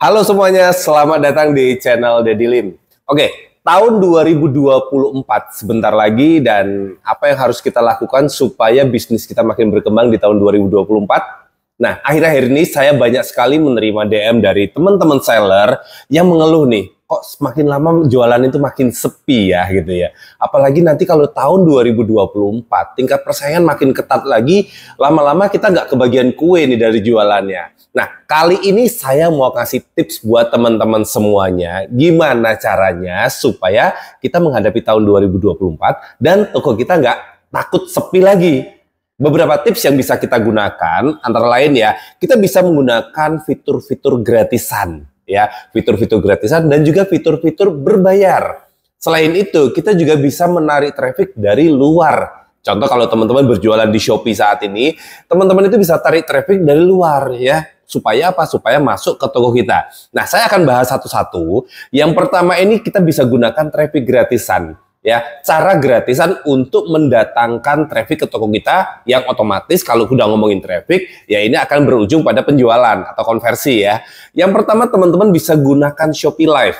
Halo semuanya, selamat datang di channel Deddy Lim. Oke, tahun 2024 sebentar lagi dan apa yang harus kita lakukan supaya bisnis kita makin berkembang di tahun 2024? Nah, akhir-akhir ini saya banyak sekali menerima DM dari teman-teman seller yang mengeluh nih, kok semakin lama jualan itu makin sepi ya gitu ya. Apalagi nanti kalau tahun 2024 tingkat persaingan makin ketat lagi, lama-lama kita nggak kebagian kue nih dari jualannya. Nah kali ini saya mau kasih tips buat teman-teman semuanya, gimana caranya supaya kita menghadapi tahun 2024 dan toko kita nggak takut sepi lagi beberapa tips yang bisa kita gunakan antara lain ya kita bisa menggunakan fitur-fitur gratisan ya fitur-fitur gratisan dan juga fitur-fitur berbayar. Selain itu, kita juga bisa menarik traffic dari luar. Contoh kalau teman-teman berjualan di Shopee saat ini, teman-teman itu bisa tarik traffic dari luar ya. Supaya apa? Supaya masuk ke toko kita. Nah, saya akan bahas satu-satu. Yang pertama ini kita bisa gunakan traffic gratisan ya cara gratisan untuk mendatangkan traffic ke toko kita yang otomatis kalau udah ngomongin traffic ya ini akan berujung pada penjualan atau konversi ya yang pertama teman-teman bisa gunakan Shopee Live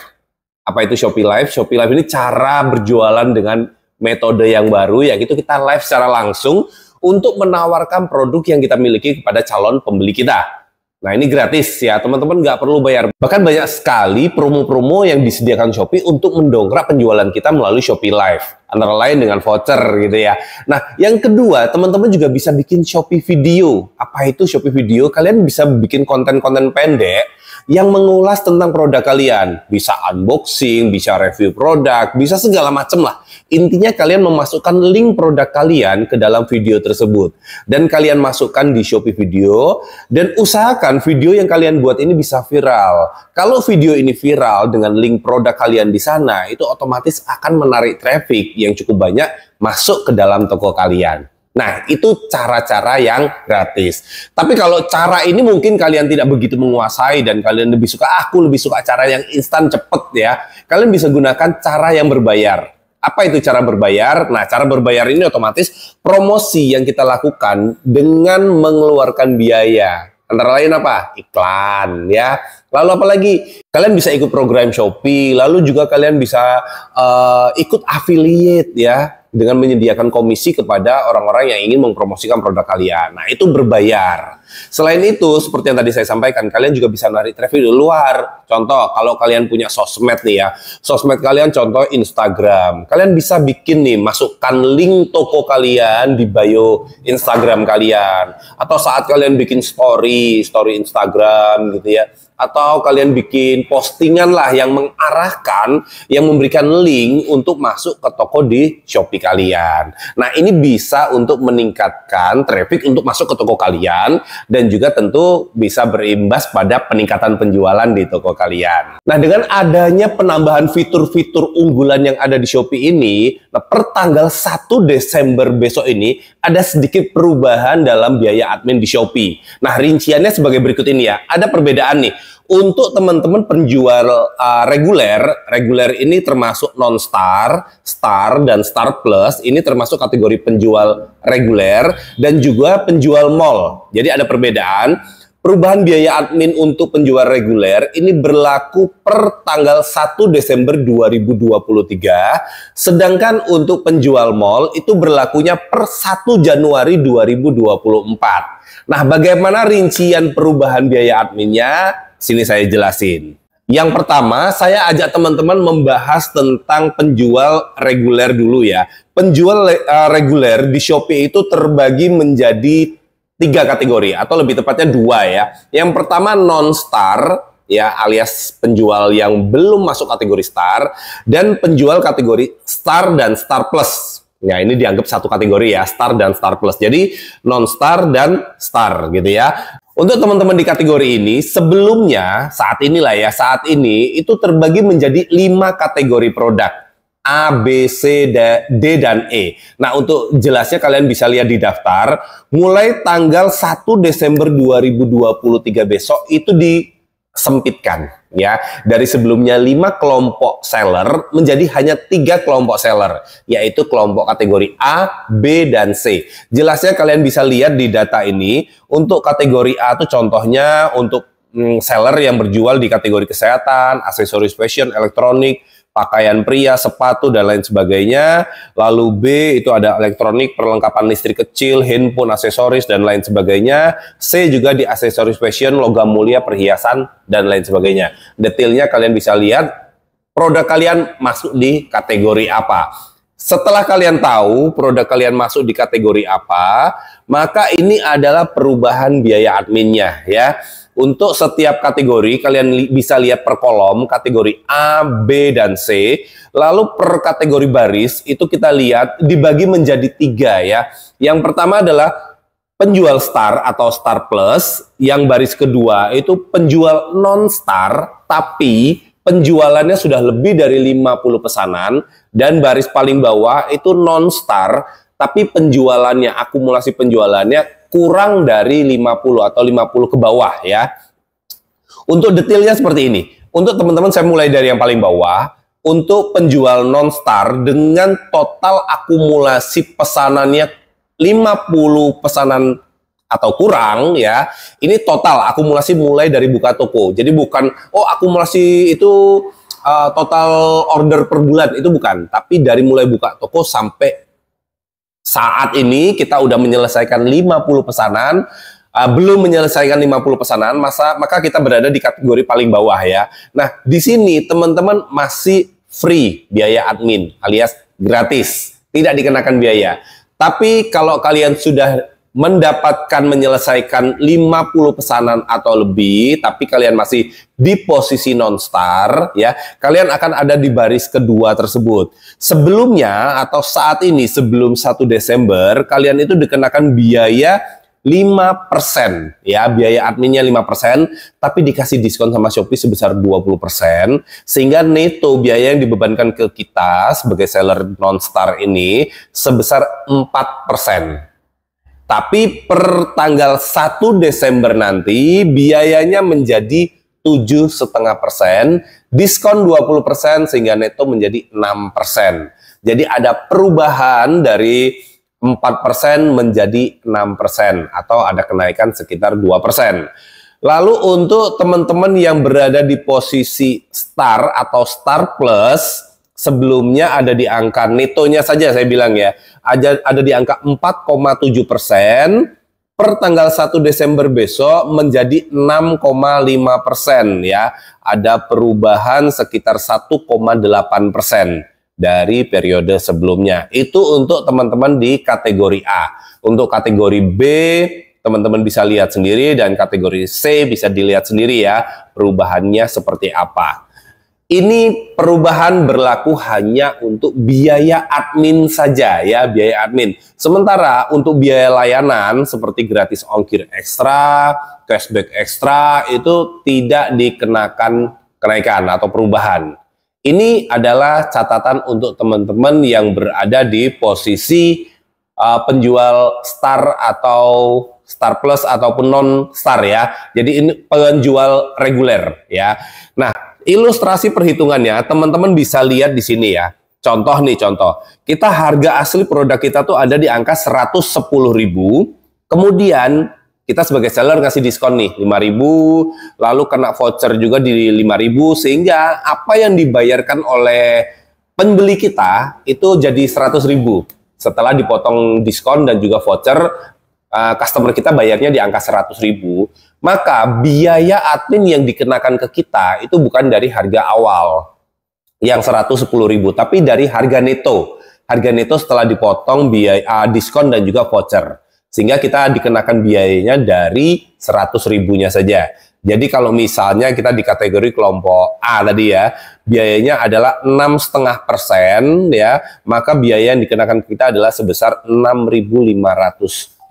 apa itu Shopee Live? Shopee Live ini cara berjualan dengan metode yang baru yaitu kita live secara langsung untuk menawarkan produk yang kita miliki kepada calon pembeli kita Nah ini gratis ya, teman-teman nggak perlu bayar. Bahkan banyak sekali promo-promo yang disediakan Shopee untuk mendongkrak penjualan kita melalui Shopee Live. Antara lain dengan voucher gitu ya. Nah yang kedua, teman-teman juga bisa bikin Shopee Video. Apa itu Shopee Video? Kalian bisa bikin konten-konten pendek yang mengulas tentang produk kalian. Bisa unboxing, bisa review produk, bisa segala macam lah. Intinya kalian memasukkan link produk kalian ke dalam video tersebut. Dan kalian masukkan di Shopee Video. Dan usahakan video yang kalian buat ini bisa viral. Kalau video ini viral dengan link produk kalian di sana, itu otomatis akan menarik traffic yang cukup banyak masuk ke dalam toko kalian. Nah, itu cara-cara yang gratis. Tapi kalau cara ini mungkin kalian tidak begitu menguasai dan kalian lebih suka, ah, aku lebih suka cara yang instan cepet ya. Kalian bisa gunakan cara yang berbayar. Apa itu cara berbayar? Nah, cara berbayar ini otomatis promosi yang kita lakukan dengan mengeluarkan biaya. Antara lain apa? Iklan ya. Lalu apa lagi? Kalian bisa ikut program Shopee, lalu juga kalian bisa uh, ikut affiliate ya dengan menyediakan komisi kepada orang-orang yang ingin mempromosikan produk kalian. Nah, itu berbayar. Selain itu, seperti yang tadi saya sampaikan, kalian juga bisa narik traffic di luar. Contoh, kalau kalian punya sosmed nih ya, sosmed kalian contoh Instagram. Kalian bisa bikin nih, masukkan link toko kalian di bio Instagram kalian. Atau saat kalian bikin story, story Instagram gitu ya atau kalian bikin postingan lah yang mengarahkan yang memberikan link untuk masuk ke toko di Shopee kalian. Nah, ini bisa untuk meningkatkan traffic untuk masuk ke toko kalian dan juga tentu bisa berimbas pada peningkatan penjualan di toko kalian. Nah, dengan adanya penambahan fitur-fitur unggulan yang ada di Shopee ini, nah per tanggal 1 Desember besok ini ada sedikit perubahan dalam biaya admin di Shopee. Nah, rinciannya sebagai berikut ini ya. Ada perbedaan nih untuk teman-teman penjual uh, reguler, reguler ini termasuk non star, star dan star plus, ini termasuk kategori penjual reguler dan juga penjual mall. Jadi ada perbedaan. Perubahan biaya admin untuk penjual reguler ini berlaku per tanggal 1 Desember 2023, sedangkan untuk penjual mall itu berlakunya per 1 Januari 2024. Nah, bagaimana rincian perubahan biaya adminnya? Sini saya jelasin. Yang pertama, saya ajak teman-teman membahas tentang penjual reguler dulu ya. Penjual uh, reguler di Shopee itu terbagi menjadi tiga kategori atau lebih tepatnya dua ya. Yang pertama non-star ya alias penjual yang belum masuk kategori star dan penjual kategori star dan star plus. Ya ini dianggap satu kategori ya star dan star plus. Jadi non star dan star gitu ya. Untuk teman-teman di kategori ini, sebelumnya, saat inilah ya, saat ini itu terbagi menjadi lima kategori produk. A, B, C, D, D dan E. Nah, untuk jelasnya kalian bisa lihat di daftar, mulai tanggal 1 Desember 2023 besok itu di sempitkan ya dari sebelumnya lima kelompok seller menjadi hanya tiga kelompok seller yaitu kelompok kategori A, B dan C. Jelasnya kalian bisa lihat di data ini untuk kategori A itu contohnya untuk mm, seller yang berjual di kategori kesehatan, aksesoris fashion, elektronik, pakaian pria, sepatu dan lain sebagainya. Lalu B itu ada elektronik, perlengkapan listrik kecil, handphone, aksesoris dan lain sebagainya. C juga di aksesoris fashion, logam mulia, perhiasan dan lain sebagainya. Detailnya kalian bisa lihat produk kalian masuk di kategori apa. Setelah kalian tahu produk kalian masuk di kategori apa, maka ini adalah perubahan biaya adminnya ya. Untuk setiap kategori kalian li bisa lihat per kolom kategori A, B dan C. Lalu per kategori baris itu kita lihat dibagi menjadi tiga ya. Yang pertama adalah penjual star atau star plus, yang baris kedua itu penjual non star tapi penjualannya sudah lebih dari 50 pesanan dan baris paling bawah itu non star tapi penjualannya akumulasi penjualannya kurang dari 50 atau 50 ke bawah ya. Untuk detailnya seperti ini. Untuk teman-teman saya mulai dari yang paling bawah. Untuk penjual non-star dengan total akumulasi pesanannya 50 pesanan atau kurang ya. Ini total akumulasi mulai dari buka toko. Jadi bukan oh akumulasi itu uh, total order per bulan itu bukan, tapi dari mulai buka toko sampai saat ini kita udah menyelesaikan 50 pesanan, uh, belum menyelesaikan 50 pesanan, masa maka kita berada di kategori paling bawah ya. Nah, di sini teman-teman masih free biaya admin alias gratis, tidak dikenakan biaya. Tapi kalau kalian sudah mendapatkan menyelesaikan 50 pesanan atau lebih tapi kalian masih di posisi non star ya kalian akan ada di baris kedua tersebut sebelumnya atau saat ini sebelum 1 Desember kalian itu dikenakan biaya 5% ya biaya adminnya 5% tapi dikasih diskon sama Shopee sebesar 20% sehingga neto biaya yang dibebankan ke kita sebagai seller non star ini sebesar 4% tapi per tanggal 1 Desember nanti biayanya menjadi tujuh setengah persen, diskon 20 persen sehingga neto menjadi enam persen. Jadi ada perubahan dari empat persen menjadi enam persen atau ada kenaikan sekitar dua persen. Lalu untuk teman-teman yang berada di posisi star atau star plus, sebelumnya ada di angka netonya saja saya bilang ya ada ada di angka 4,7 persen per tanggal 1 Desember besok menjadi 6,5 persen ya ada perubahan sekitar 1,8 persen dari periode sebelumnya. Itu untuk teman-teman di kategori A. Untuk kategori B, teman-teman bisa lihat sendiri dan kategori C bisa dilihat sendiri ya perubahannya seperti apa. Ini perubahan berlaku hanya untuk biaya admin saja ya, biaya admin. Sementara untuk biaya layanan seperti gratis ongkir ekstra, cashback ekstra itu tidak dikenakan kenaikan atau perubahan. Ini adalah catatan untuk teman-teman yang berada di posisi uh, penjual star atau star plus ataupun non star ya. Jadi ini penjual reguler ya. Nah, Ilustrasi perhitungannya, teman-teman bisa lihat di sini ya. Contoh nih, contoh. Kita harga asli produk kita tuh ada di angka 110.000. Kemudian kita sebagai seller ngasih diskon nih 5000 lalu kena voucher juga di 5000 sehingga apa yang dibayarkan oleh pembeli kita itu jadi 100.000 setelah dipotong diskon dan juga voucher eh, customer kita bayarnya di angka ribu maka biaya admin yang dikenakan ke kita itu bukan dari harga awal yang 110.000 tapi dari harga neto. Harga neto setelah dipotong biaya uh, diskon dan juga voucher. Sehingga kita dikenakan biayanya dari 100.000-nya saja. Jadi kalau misalnya kita di kategori kelompok A tadi ya, biayanya adalah enam setengah persen ya, maka biaya yang dikenakan kita adalah sebesar 6.500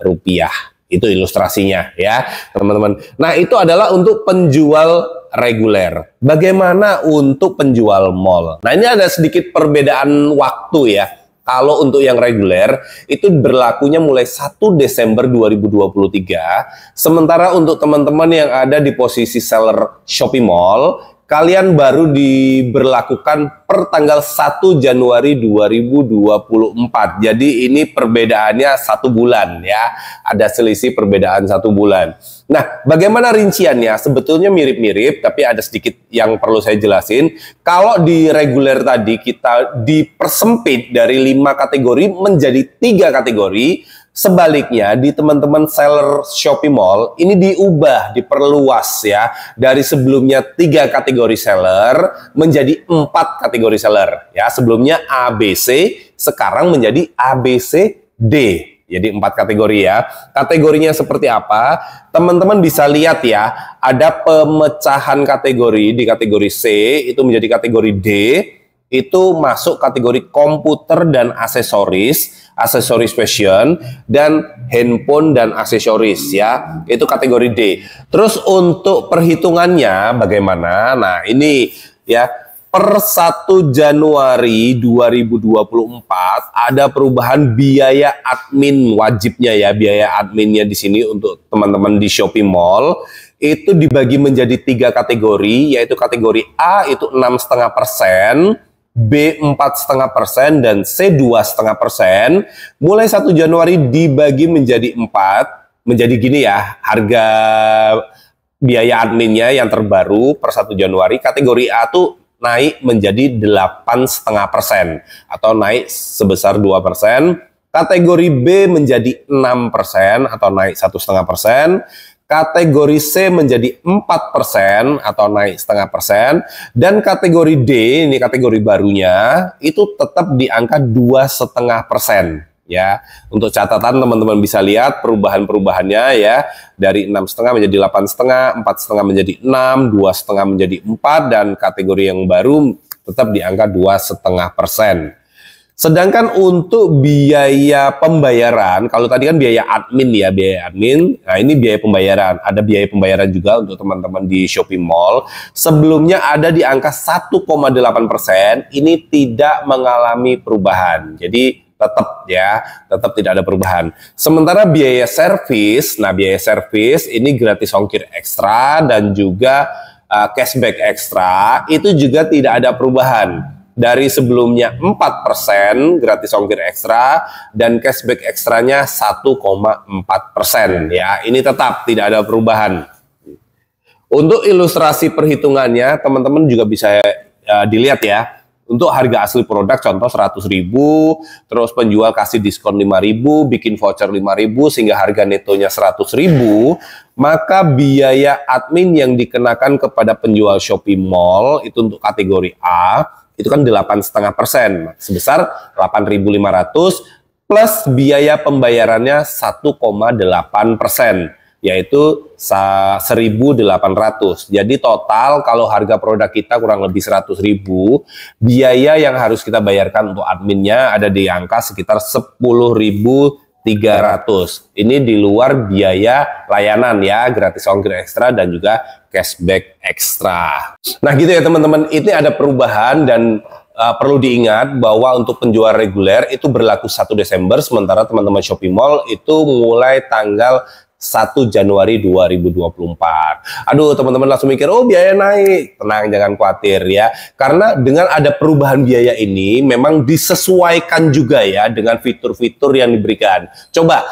rupiah. Itu ilustrasinya ya, teman-teman. Nah, itu adalah untuk penjual reguler. Bagaimana untuk penjual mall? Nah, ini ada sedikit perbedaan waktu ya. Kalau untuk yang reguler itu berlakunya mulai 1 Desember 2023, sementara untuk teman-teman yang ada di posisi seller Shopee Mall kalian baru diberlakukan per tanggal 1 Januari 2024. Jadi ini perbedaannya satu bulan ya, ada selisih perbedaan satu bulan. Nah, bagaimana rinciannya? Sebetulnya mirip-mirip, tapi ada sedikit yang perlu saya jelasin. Kalau di reguler tadi kita dipersempit dari lima kategori menjadi tiga kategori, Sebaliknya di teman-teman seller Shopee Mall ini diubah, diperluas ya dari sebelumnya tiga kategori seller menjadi empat kategori seller ya sebelumnya ABC sekarang menjadi ABCD jadi empat kategori ya. Kategorinya seperti apa? Teman-teman bisa lihat ya, ada pemecahan kategori di kategori C itu menjadi kategori D, itu masuk kategori komputer dan aksesoris aksesoris fashion dan handphone dan aksesoris ya itu kategori D. Terus untuk perhitungannya bagaimana? Nah ini ya per 1 Januari 2024 ada perubahan biaya admin wajibnya ya biaya adminnya di sini untuk teman-teman di Shopee Mall itu dibagi menjadi tiga kategori yaitu kategori A itu enam setengah persen B empat 4,5 persen dan C dua 2,5 persen. Mulai satu Januari dibagi menjadi empat menjadi gini ya, harga biaya adminnya yang terbaru per satu Januari kategori A tuh naik menjadi delapan 8,5 persen atau naik sebesar dua persen. Kategori B menjadi enam persen atau naik satu setengah persen kategori C menjadi 4% atau naik setengah persen, dan kategori D, ini kategori barunya, itu tetap di angka dua setengah persen. Ya, untuk catatan teman-teman bisa lihat perubahan-perubahannya ya dari enam setengah menjadi delapan setengah, empat setengah menjadi enam, dua setengah menjadi empat, dan kategori yang baru tetap di angka dua setengah persen. Sedangkan untuk biaya pembayaran, kalau tadi kan biaya admin ya, biaya admin. Nah, ini biaya pembayaran. Ada biaya pembayaran juga untuk teman-teman di Shopee Mall. Sebelumnya ada di angka 1,8%, ini tidak mengalami perubahan. Jadi tetap ya, tetap tidak ada perubahan. Sementara biaya service, nah biaya service ini gratis ongkir ekstra dan juga uh, cashback ekstra, itu juga tidak ada perubahan dari sebelumnya 4% gratis ongkir ekstra dan cashback ekstranya 1,4% ya. Ini tetap tidak ada perubahan. Untuk ilustrasi perhitungannya teman-teman juga bisa uh, dilihat ya untuk harga asli produk contoh seratus ribu, terus penjual kasih diskon lima ribu, bikin voucher lima ribu, sehingga harga netonya seratus ribu, maka biaya admin yang dikenakan kepada penjual Shopee Mall itu untuk kategori A, itu kan delapan setengah persen sebesar delapan lima ratus plus biaya pembayarannya 1,8 persen yaitu 1.800. Jadi total kalau harga produk kita kurang lebih 100.000, biaya yang harus kita bayarkan untuk adminnya ada di angka sekitar ribu 300. Ini di luar biaya layanan ya, gratis ongkir ekstra dan juga cashback ekstra. Nah, gitu ya teman-teman, ini ada perubahan dan uh, perlu diingat bahwa untuk penjual reguler itu berlaku 1 Desember sementara teman-teman Shopee Mall itu mulai tanggal 1 Januari 2024. Aduh, teman-teman langsung mikir, oh biaya naik. Tenang, jangan khawatir ya. Karena dengan ada perubahan biaya ini, memang disesuaikan juga ya dengan fitur-fitur yang diberikan. Coba,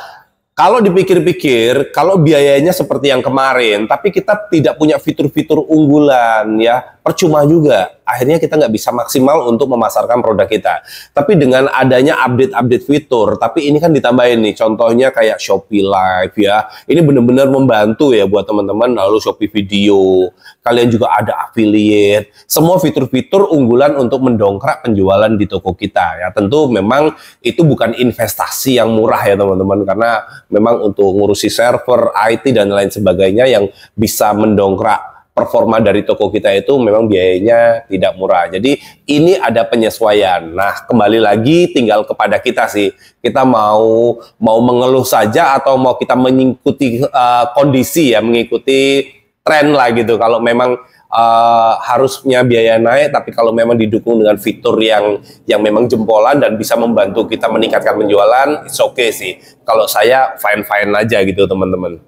kalau dipikir-pikir, kalau biayanya seperti yang kemarin, tapi kita tidak punya fitur-fitur unggulan ya, percuma juga akhirnya kita nggak bisa maksimal untuk memasarkan produk kita. Tapi dengan adanya update-update fitur, tapi ini kan ditambahin nih, contohnya kayak Shopee Live ya, ini benar-benar membantu ya buat teman-teman, lalu Shopee Video, kalian juga ada affiliate, semua fitur-fitur unggulan untuk mendongkrak penjualan di toko kita ya. Tentu memang itu bukan investasi yang murah ya teman-teman, karena memang untuk ngurusi server, IT dan lain sebagainya yang bisa mendongkrak performa dari toko kita itu memang biayanya tidak murah. Jadi ini ada penyesuaian. Nah, kembali lagi tinggal kepada kita sih. Kita mau mau mengeluh saja atau mau kita mengikuti uh, kondisi ya, mengikuti tren lah gitu. Kalau memang uh, harusnya biaya naik, tapi kalau memang didukung dengan fitur yang yang memang jempolan dan bisa membantu kita meningkatkan penjualan, it's okay sih. Kalau saya fine fine aja gitu teman-teman.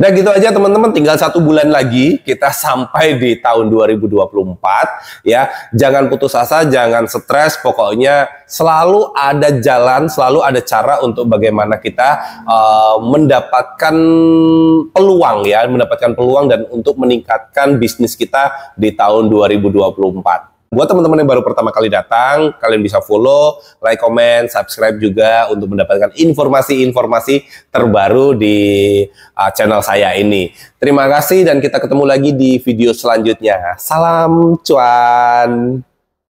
Nah gitu aja teman-teman, tinggal satu bulan lagi kita sampai di tahun 2024 ya. Jangan putus asa, jangan stres, pokoknya selalu ada jalan, selalu ada cara untuk bagaimana kita uh, mendapatkan peluang ya, mendapatkan peluang dan untuk meningkatkan bisnis kita di tahun 2024. Buat teman-teman yang baru pertama kali datang, kalian bisa follow, like, comment, subscribe juga untuk mendapatkan informasi-informasi terbaru di uh, channel saya ini. Terima kasih dan kita ketemu lagi di video selanjutnya. Salam cuan.